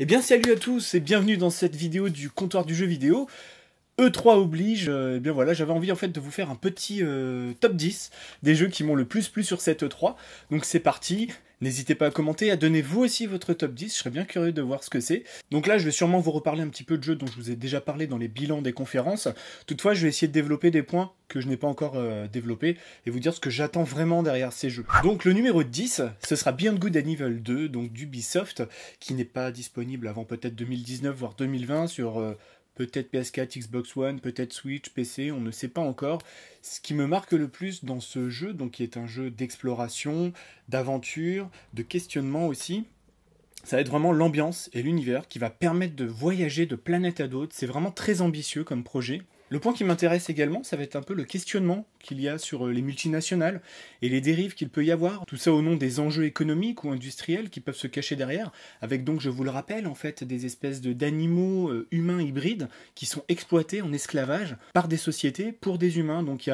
Eh bien salut à tous et bienvenue dans cette vidéo du comptoir du jeu vidéo. E3 oblige, et euh, eh bien voilà, j'avais envie en fait de vous faire un petit euh, top 10 des jeux qui m'ont le plus plu sur cette E3. Donc c'est parti, n'hésitez pas à commenter, à donner vous aussi votre top 10, je serais bien curieux de voir ce que c'est. Donc là, je vais sûrement vous reparler un petit peu de jeux dont je vous ai déjà parlé dans les bilans des conférences. Toutefois, je vais essayer de développer des points que je n'ai pas encore euh, développés et vous dire ce que j'attends vraiment derrière ces jeux. Donc le numéro 10, ce sera Beyond Good and 2, donc d'Ubisoft, qui n'est pas disponible avant peut-être 2019 voire 2020 sur peut-être PS4, Xbox One, peut-être Switch, PC, on ne sait pas encore. Ce qui me marque le plus dans ce jeu, donc qui est un jeu d'exploration, d'aventure, de questionnement aussi, ça va être vraiment l'ambiance et l'univers qui va permettre de voyager de planète à d'autres. C'est vraiment très ambitieux comme projet. Le point qui m'intéresse également, ça va être un peu le questionnement qu'il y a sur euh, les multinationales et les dérives qu'il peut y avoir, tout ça au nom des enjeux économiques ou industriels qui peuvent se cacher derrière, avec donc, je vous le rappelle, en fait, des espèces d'animaux euh, humains hybrides qui sont exploités en esclavage par des sociétés pour des humains. Donc, y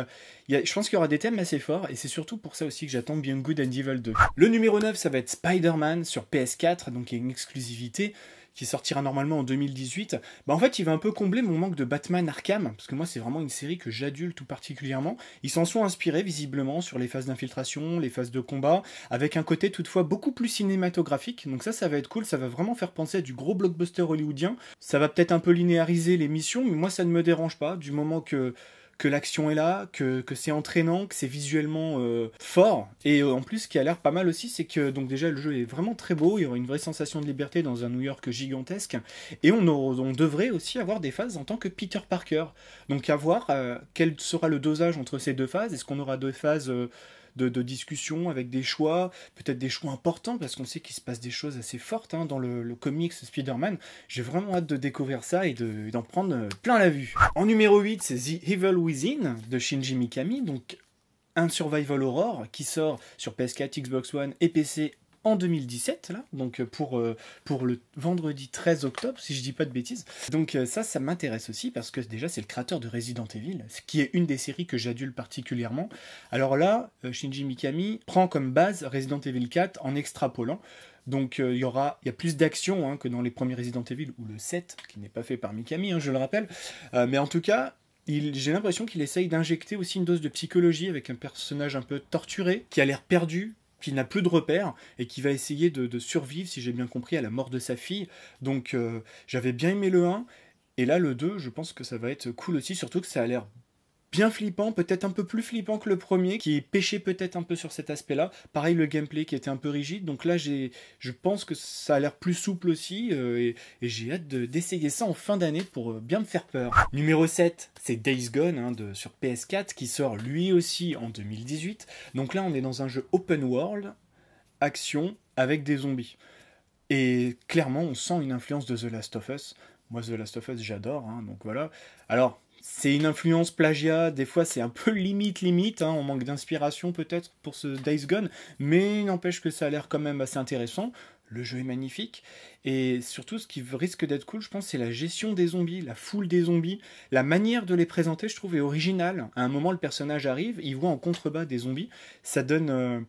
y je pense qu'il y aura des thèmes assez forts et c'est surtout pour ça aussi que j'attends Bien Good and Evil 2. Le numéro 9, ça va être Spider-Man sur PS4, donc il y a une exclusivité qui sortira normalement en 2018, bah en fait il va un peu combler mon manque de Batman Arkham, parce que moi c'est vraiment une série que j'adule tout particulièrement. Ils s'en sont inspirés visiblement sur les phases d'infiltration, les phases de combat, avec un côté toutefois beaucoup plus cinématographique, donc ça ça va être cool, ça va vraiment faire penser à du gros blockbuster hollywoodien. Ça va peut-être un peu linéariser les missions, mais moi ça ne me dérange pas, du moment que que l'action est là, que, que c'est entraînant, que c'est visuellement euh, fort. Et euh, en plus, ce qui a l'air pas mal aussi, c'est que donc déjà le jeu est vraiment très beau, il y aura une vraie sensation de liberté dans un New York gigantesque. Et on, on devrait aussi avoir des phases en tant que Peter Parker. Donc à voir euh, quel sera le dosage entre ces deux phases. Est-ce qu'on aura deux phases de, discussions, avec des choix, peut-être des choix importants, parce qu'on sait qu'il se passe des choses assez fortes hein, dans le, le comics Spider-Man. J'ai vraiment hâte de découvrir ça et d'en prendre euh, plein la vue. En numéro 8, c'est The Evil Within de Shinji Mikami, donc un survival horror qui sort sur PS4, Xbox One et PC en 2017, là, donc euh, pour, euh, pour le vendredi 13 octobre, si je dis pas de bêtises. Donc euh, ça, ça m'intéresse aussi parce que déjà c'est le créateur de Resident Evil, ce qui est une des séries que j'adule particulièrement. Alors là, Shinji Mikami prend comme base Resident Evil 4 en extrapolant. Donc il y aura, y a plus d'action hein, que dans les premiers Resident Evil ou le 7, qui n'est pas fait par Mikami, hein, je le rappelle. mais en tout cas, j'ai l'impression qu'il essaye d'injecter aussi une dose de psychologie avec un personnage un peu torturé, qui a l'air perdu, qui n'a plus de repères et qui va essayer de, survivre, si j'ai bien compris, à la mort de sa fille. Donc euh, j'avais bien aimé le 1. Et là, le 2, je pense que ça va être cool aussi, surtout que ça a l'air bien flippant, peut-être un peu plus flippant que le premier, qui pêchait peut-être un peu sur cet aspect-là. Pareil, le gameplay qui était un peu rigide. Donc là, j'ai, je pense que ça a l'air plus souple aussi, euh, et, j'ai hâte d'essayer ça en fin d'année pour euh, bien me faire peur. Numéro 7, c'est Days Gone hein, de, sur PS4, qui sort lui aussi en 2018. Donc là, on est dans un jeu open world, action, avec des zombies. Et clairement, on sent une influence de The Last of Us. Moi, The Last of Us, j'adore, hein, donc voilà. Alors, c'est une influence plagiat, des fois c'est un peu limite limite, hein, on manque d'inspiration peut-être pour ce dice gun mais n'empêche que ça a l'air quand même assez intéressant. Le jeu est magnifique. Et surtout, ce qui risque d'être cool, je pense, c'est la gestion des zombies, la foule des zombies. La manière de les présenter, je trouve, est originale. À un moment, le personnage arrive, il voit en contrebas des zombies. Ça donne. Euh,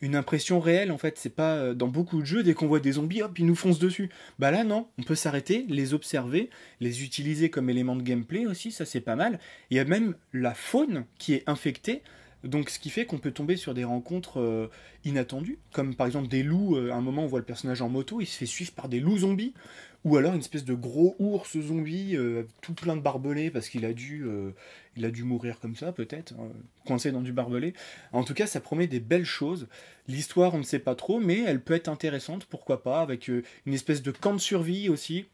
une impression réelle en fait. C'est pas euh, dans beaucoup de jeux, dès qu'on voit des zombies, hop, ils nous foncent dessus. Bah là, non, on peut s'arrêter, les observer, les utiliser comme élément de gameplay aussi, ça c'est pas mal. Il y a même la faune qui est infectée. Donc, ce qui fait qu'on peut tomber sur des rencontres euh, inattendues, comme par exemple des loups. Euh, à un moment, on voit le personnage en moto, il se fait suivre par des loups zombies ou alors une espèce de gros ours zombie euh, tout plein de barbelés parce qu'il a dû euh, il a dû mourir comme ça peut-être hein, coincé dans du barbelé. En tout cas, ça promet des belles choses. L'histoire, on ne sait pas trop, mais elle peut être intéressante, pourquoi pas, avec euh, une espèce de camp de survie aussi.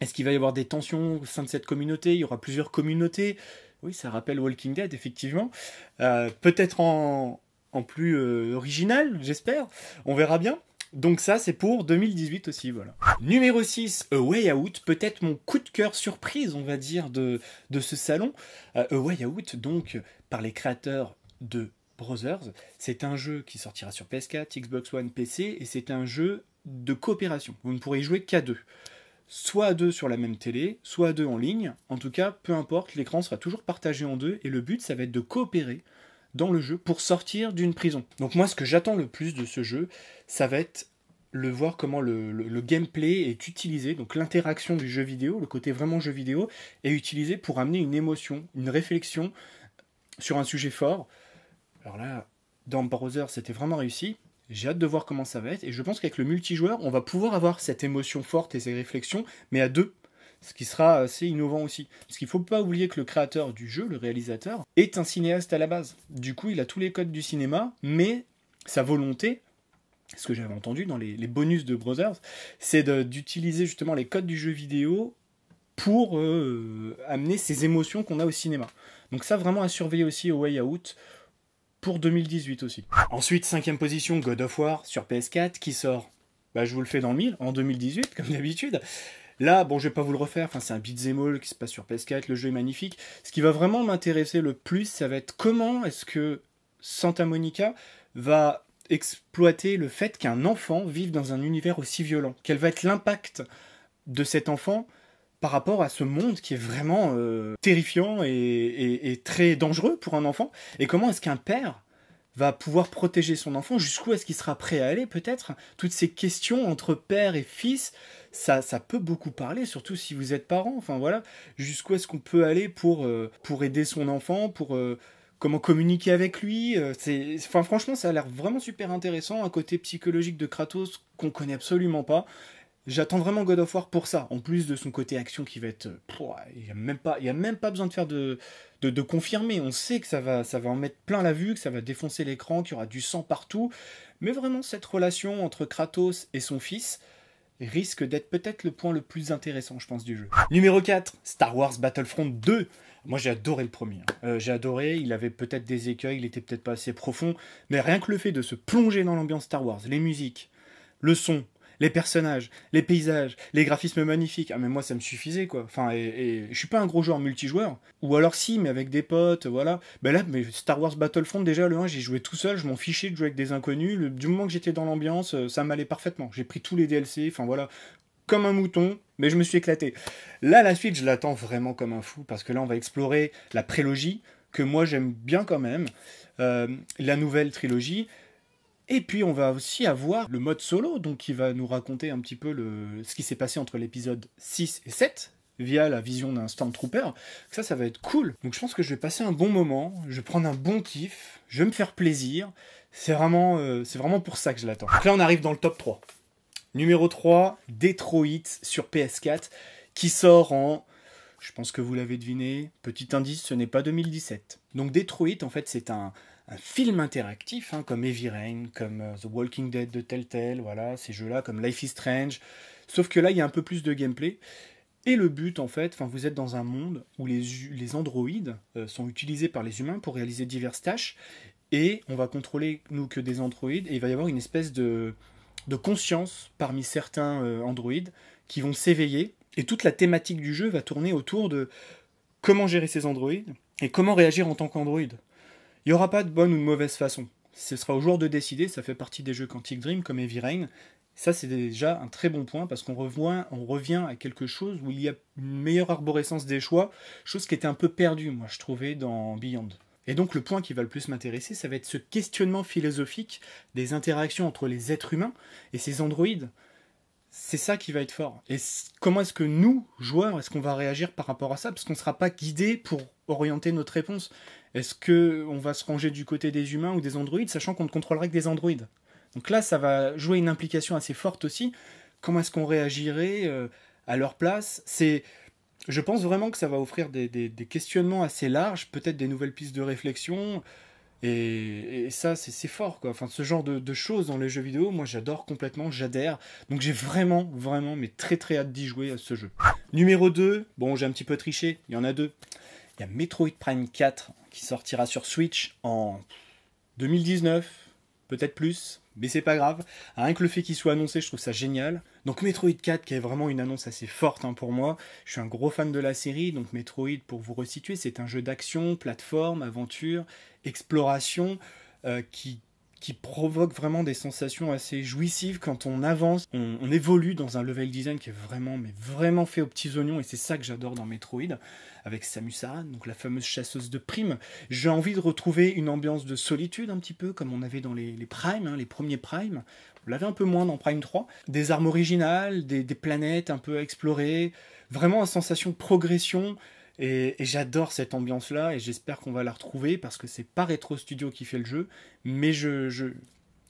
Est-ce qu'il va y avoir des tensions au sein de cette communauté Il y aura plusieurs communautés. Oui, ça rappelle Walking Dead, effectivement. peut-être en plus original, j'espère. On verra bien. Donc ça, c'est pour 2018 aussi, voilà. Numéro 6, A Way Out, peut-être mon coup de cœur surprise, on va dire, de, ce salon. Euh, Way Out, donc, par les créateurs de Brothers. C'est un jeu qui sortira sur PS4, Xbox One, PC, et c'est un jeu de coopération. Vous ne pourrez y jouer qu'à deux. Soit à deux sur la même télé, soit à deux en ligne. En tout cas, peu importe, l'écran sera toujours partagé en deux, et le but, ça va être de coopérer dans le jeu pour sortir d'une prison. Donc moi, ce que j'attends le plus de ce jeu, ça va être le voir comment le, gameplay est utilisé, donc l'interaction du jeu vidéo, le côté vraiment jeu vidéo, est utilisé pour amener une émotion, une réflexion sur un sujet fort. Alors là, dans Browser, c'était vraiment réussi. J'ai hâte de voir comment ça va être. Et je pense qu'avec le multijoueur, on va pouvoir avoir cette émotion forte et ces réflexions, mais à deux ce qui sera assez innovant aussi. Parce qu'il ne faut pas oublier que le créateur du jeu, le réalisateur, est un cinéaste à la base. Du coup, il a tous les codes du cinéma, mais sa volonté, ce que j'avais entendu dans les, bonus de Brothers, c'est d'utiliser justement les codes du jeu vidéo pour euh, amener ces émotions qu'on a au cinéma. Donc ça, vraiment à surveiller aussi au Way Out pour 2018 aussi. Ensuite, cinquième position, God of War sur PS4 qui sort, bah, je vous le fais dans le mille, en 2018 comme d'habitude. Là, bon, je vais pas vous le refaire, enfin, c'est un beat'em all qui se passe sur PS4, le jeu est magnifique. Ce qui va vraiment m'intéresser le plus, ça va être comment est-ce que Santa Monica va exploiter le fait qu'un enfant vive dans un univers aussi violent. Quel va être l'impact de cet enfant par rapport à ce monde qui est vraiment euh, terrifiant et, très dangereux pour un enfant Et comment est-ce qu'un père va pouvoir protéger son enfant Jusqu'où est-ce qu'il sera prêt à aller peut-être Toutes ces questions entre père et fils, ça, ça peut beaucoup parler, surtout si vous êtes parent. Enfin voilà, jusqu'où est-ce qu'on peut aller pour, euh, pour aider son enfant, pour... Euh, comment communiquer avec lui. Euh, c'est, enfin, franchement, ça a l'air vraiment super intéressant. Un côté psychologique de Kratos qu'on connaît absolument pas. J'attends vraiment God of War pour ça, en plus de son côté action qui va être... Euh, il n'y a, même pas, a même pas besoin de faire de, de, confirmer, on sait que ça va, ça va en mettre plein la vue, que ça va défoncer l'écran, qu'il y aura du sang partout, mais vraiment cette relation entre Kratos et son fils risque d'être peut-être le point le plus intéressant, je pense, du jeu. Numéro 4, Star Wars Battlefront 2. Moi, j'ai adoré le premier. Euh, j'ai adoré, il avait peut-être des écueils, il était peut-être pas assez profond, mais rien que le fait de se plonger dans l'ambiance Star Wars, les musiques, le son, les personnages, les paysages, les graphismes magnifiques. Ah mais moi ça me suffisait quoi. Enfin et, je suis pas un gros joueur multijoueur. Ou alors si mais avec des potes, voilà. Mais ben là mais Star Wars Battlefront déjà le 1 j'ai joué tout seul, je m'en fichais de jouer avec des inconnus. du moment que j'étais dans l'ambiance, euh, ça m'allait parfaitement. J'ai pris tous les DLC, enfin voilà, comme un mouton, mais je me suis éclaté. Là, la suite, je l'attends vraiment comme un fou, parce que là, on va explorer la prélogie, que moi j'aime bien quand même, euh, la nouvelle trilogie, et puis on va aussi avoir le mode solo, donc qui va nous raconter un petit peu le, ce qui s'est passé entre l'épisode 6 et 7 via la vision d'un Stormtrooper. Ça, ça va être cool. Donc je pense que je vais passer un bon moment, je vais prendre un bon kiff, je vais me faire plaisir. C'est vraiment, euh, c'est vraiment pour ça que je l'attends. Donc là, on arrive dans le top 3. Numéro 3, Detroit sur PS4, qui sort en je pense que vous l'avez deviné. Petit indice, ce n'est pas 2017. Donc Detroit, en fait, c'est un, un film interactif, hein, comme Heavy Rain, comme euh, The Walking Dead de Telltale, voilà, ces jeux-là, comme Life is Strange. Sauf que là, il y a un peu plus de gameplay. Et le but, en fait, vous êtes dans un monde où les, les androïdes euh, sont utilisés par les humains pour réaliser diverses tâches. Et on va contrôler, nous, que des androïdes. Et il va y avoir une espèce de, de conscience parmi certains euh, androïdes qui vont s'éveiller. Et toute la thématique du jeu va tourner autour de comment gérer ces androïdes et comment réagir en tant qu'androïde. Il n'y aura pas de bonne ou de mauvaise façon. Ce sera au jour de décider, ça fait partie des jeux Quantic Dream comme Heavy Ça, c'est déjà un très bon point parce qu'on on revient à quelque chose où il y a une meilleure arborescence des choix, chose qui était un peu perdue, moi, je trouvais, dans Beyond. Et donc, le point qui va le plus m'intéresser, ça va être ce questionnement philosophique des interactions entre les êtres humains et ces androïdes c'est ça qui va être fort. Et comment est-ce que nous, joueurs, est-ce qu'on va réagir par rapport à ça Parce qu'on ne sera pas guidé pour orienter notre réponse. Est-ce que va se ranger du côté des humains ou des androïdes, sachant qu'on ne contrôlerait que des androïdes Donc là, ça va jouer une implication assez forte aussi. Comment est-ce qu'on réagirait euh, à leur place C'est, je pense vraiment que ça va offrir des questionnements assez larges, peut-être des nouvelles pistes de réflexion. Et, ça, c'est fort, quoi. Enfin, ce genre de, choses dans les jeux vidéo, moi, j'adore complètement, j'adhère. Donc, j'ai vraiment, vraiment, mais très, très hâte d'y jouer à ce jeu. Numéro 2, bon, j'ai un petit peu triché, il y en a deux. Il y a Metroid Prime 4 qui sortira sur Switch en 2019, peut-être plus, mais c'est pas grave. Rien que le fait qu'il soit annoncé, je trouve ça génial. Donc Metroid 4, qui est vraiment une annonce assez forte hein, pour moi. Je suis un gros fan de la série, donc Metroid, pour vous resituer, c'est un jeu d'action, plateforme, aventure, exploration euh, qui, qui provoque vraiment des sensations assez jouissives quand on avance, on, évolue dans un level design qui est vraiment, mais vraiment fait aux petits oignons, et c'est ça que j'adore dans Metroid, avec Samus Aran, donc la fameuse chasseuse de primes. J'ai envie de retrouver une ambiance de solitude un petit peu, comme on avait dans les, les primes, hein, les premiers primes. On l'avait un peu moins dans Prime 3. Des armes originales, des, planètes un peu explorées, vraiment une sensation de progression, et, j'adore cette ambiance-là et j'espère qu'on va la retrouver parce que c'est pas Retro Studio qui fait le jeu, mais je, je,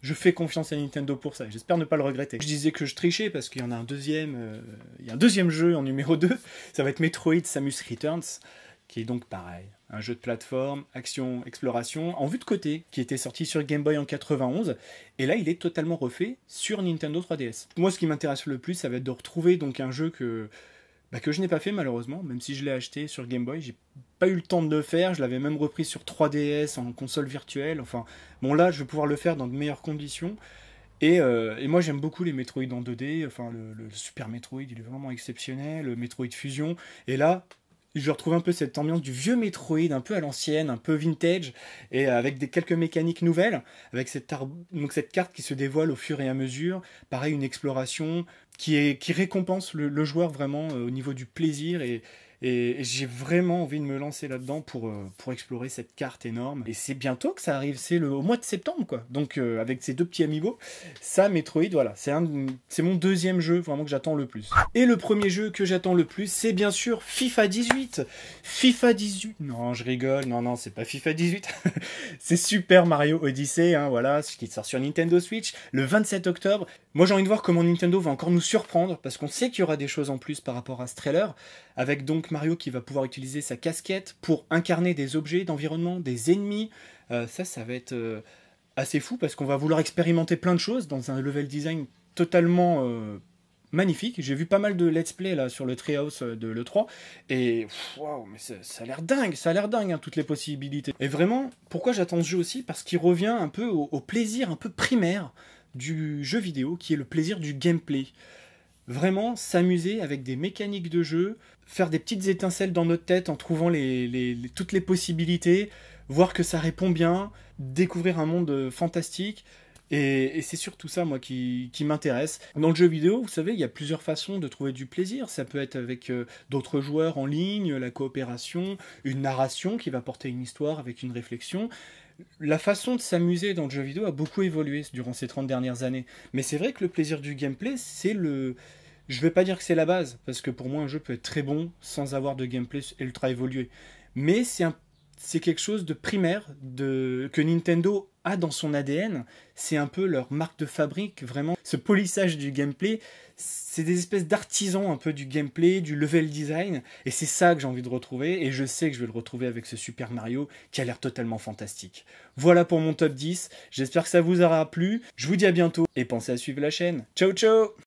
je fais confiance à Nintendo pour ça et j'espère ne pas le regretter. Je disais que je trichais parce qu'il y en a un deuxième, euh, il y a un deuxième jeu en numéro 2, ça va être Metroid Samus Returns, qui est donc pareil. Un jeu de plateforme, action, exploration, en vue de côté, qui était sorti sur Game Boy en 91, et là il est totalement refait sur Nintendo 3DS. Moi ce qui m'intéresse le plus, ça va être de retrouver donc un jeu que, bah, que je n'ai pas fait malheureusement, même si je l'ai acheté sur Game Boy, j'ai pas eu le temps de le faire, je l'avais même repris sur 3DS en console virtuelle, enfin bon là je vais pouvoir le faire dans de meilleures conditions. Et, euh, et moi j'aime beaucoup les Metroid en 2D, enfin le, le, Super Metroid il est vraiment exceptionnel, le Metroid Fusion, et là je retrouve un peu cette ambiance du vieux Metroid, un peu à l'ancienne, un peu vintage, et euh, avec des, quelques mécaniques nouvelles, avec cette, carte qui se dévoile au fur et à mesure, pareil une exploration qui, est, récompense le, joueur vraiment euh, au niveau du plaisir et, et j'ai vraiment envie de me lancer là-dedans pour, euh, pour explorer cette carte énorme. Et c'est bientôt que ça arrive, c'est le au mois de septembre, quoi. Donc euh, avec ces deux petits amiibo, ça, Metroid, voilà, c'est mon deuxième jeu vraiment que j'attends le plus. Et le premier jeu que j'attends le plus, c'est bien sûr FIFA 18. FIFA 18, non, je rigole, non, non, c'est pas FIFA 18, c'est Super Mario Odyssey, hein, voilà, ce qui sort sur Nintendo Switch le 27 octobre. Moi, j'ai envie de voir comment Nintendo va encore nous surprendre, parce qu'on sait qu'il y aura des choses en plus par rapport à ce trailer, avec donc Mario qui va pouvoir utiliser sa casquette pour incarner des objets d'environnement, des ennemis. Euh, ça, ça va être euh, assez fou parce qu'on va vouloir expérimenter plein de choses dans un level design totalement euh, magnifique. J'ai vu pas mal de let's play là sur le Treehouse de l'E3 et waouh, mais ça, a l'air dingue, ça a l'air dingue hein, toutes les possibilités. Et vraiment, pourquoi j'attends ce jeu aussi Parce qu'il revient un peu au plaisir un peu primaire du jeu vidéo qui est le plaisir du gameplay vraiment s'amuser avec des mécaniques de jeu, faire des petites étincelles dans notre tête en trouvant toutes les possibilités, voir que ça répond bien, découvrir un monde euh, fantastique. Et, c'est surtout ça, moi, qui, m'intéresse. Dans le jeu vidéo, vous savez, il y a plusieurs façons de trouver du plaisir. Ça peut être avec euh, d'autres joueurs en ligne, la coopération, une narration qui va porter une histoire avec une réflexion la façon de s'amuser dans le jeu vidéo a beaucoup évolué durant ces 30 dernières années. Mais c'est vrai que le plaisir du gameplay, c'est le. Je vais pas dire que c'est la base, parce que pour moi, un jeu peut être très bon sans avoir de gameplay ultra évolué. Mais c'est un c'est quelque chose de primaire de, que Nintendo a dans son ADN. C'est un peu leur marque de fabrique, vraiment. Ce polissage du gameplay, c'est des espèces d'artisans un peu du gameplay, du level design. Et c'est ça que j'ai envie de retrouver. Et je sais que je vais le retrouver avec ce Super Mario qui a l'air totalement fantastique. Voilà pour mon top 10. J'espère que ça vous aura plu. Je vous dis à bientôt et pensez à suivre la chaîne. Ciao ciao